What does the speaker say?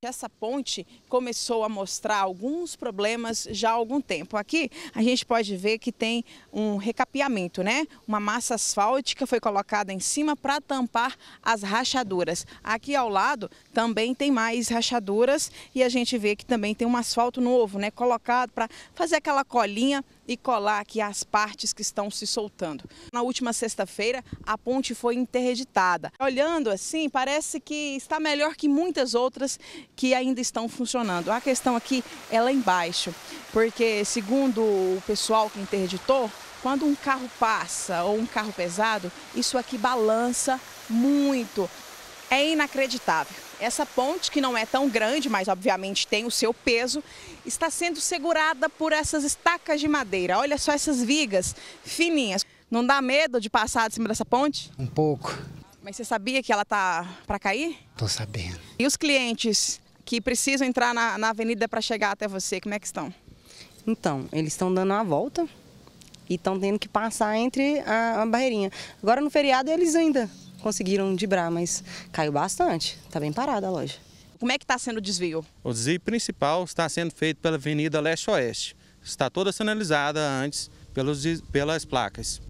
Essa ponte começou a mostrar alguns problemas já há algum tempo. Aqui a gente pode ver que tem um recapeamento, né? Uma massa asfáltica foi colocada em cima para tampar as rachaduras. Aqui ao lado também tem mais rachaduras e a gente vê que também tem um asfalto novo, né? Colocado para fazer aquela colinha e colar aqui as partes que estão se soltando. Na última sexta-feira, a ponte foi interditada. Olhando assim, parece que está melhor que muitas outras que ainda estão funcionando. A questão aqui é lá embaixo, porque segundo o pessoal que interditou, quando um carro passa ou um carro pesado, isso aqui balança muito. É inacreditável. Essa ponte, que não é tão grande, mas obviamente tem o seu peso, está sendo segurada por essas estacas de madeira. Olha só essas vigas fininhas. Não dá medo de passar de cima dessa ponte? Um pouco. Mas você sabia que ela tá para cair? Tô sabendo. E os clientes que precisam entrar na, na avenida para chegar até você? Como é que estão? Então, eles estão dando a volta e estão tendo que passar entre a, a barreirinha. Agora no feriado eles ainda conseguiram dibrar, mas caiu bastante. Está bem parada a loja. Como é que está sendo o desvio? O desvio principal está sendo feito pela Avenida Leste-Oeste. Está toda sinalizada antes pelos, pelas placas.